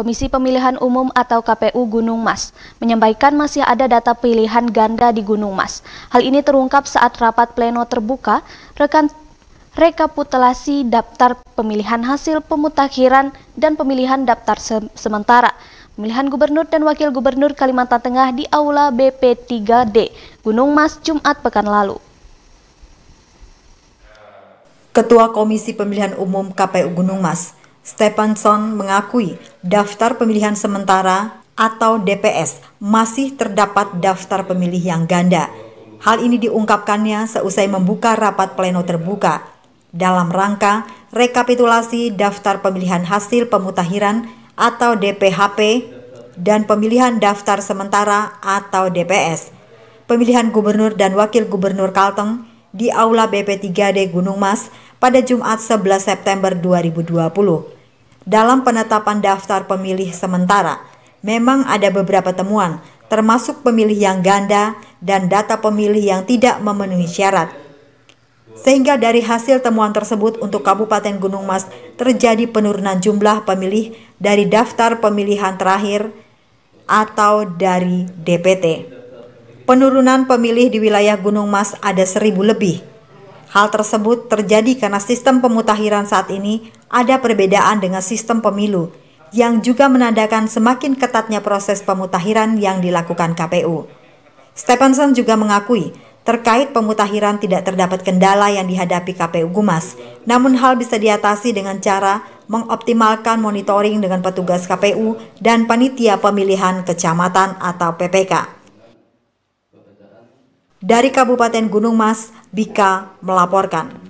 Komisi Pemilihan Umum atau KPU Gunung Mas menyampaikan masih ada data pilihan ganda di Gunung Mas. Hal ini terungkap saat rapat pleno terbuka rekan rekapitulasi daftar pemilihan hasil pemutakhiran dan pemilihan daftar se sementara pemilihan gubernur dan wakil gubernur Kalimantan Tengah di Aula BP3D Gunung Mas Jumat pekan lalu. Ketua Komisi Pemilihan Umum KPU Gunung Mas, Stephenson mengakui daftar pemilihan sementara atau DPS masih terdapat daftar pemilih yang ganda. Hal ini diungkapkannya seusai membuka rapat pleno terbuka dalam rangka rekapitulasi daftar pemilihan hasil pemutahiran atau DPHP dan pemilihan daftar sementara atau DPS. Pemilihan gubernur dan wakil gubernur Kalteng di Aula BP3D Gunung Mas pada Jumat 11 September 2020 dalam penetapan daftar pemilih sementara. Memang ada beberapa temuan, termasuk pemilih yang ganda dan data pemilih yang tidak memenuhi syarat. Sehingga dari hasil temuan tersebut untuk Kabupaten Gunung Mas terjadi penurunan jumlah pemilih dari daftar pemilihan terakhir atau dari DPT. Penurunan pemilih di wilayah Gunung Mas ada seribu lebih Hal tersebut terjadi karena sistem pemutahiran saat ini ada perbedaan dengan sistem pemilu yang juga menandakan semakin ketatnya proses pemutahiran yang dilakukan KPU. Stephenson juga mengakui terkait pemutahiran tidak terdapat kendala yang dihadapi KPU Gumas, namun hal bisa diatasi dengan cara mengoptimalkan monitoring dengan petugas KPU dan panitia pemilihan kecamatan atau PPK. Dari Kabupaten Gunung Mas, Bika melaporkan.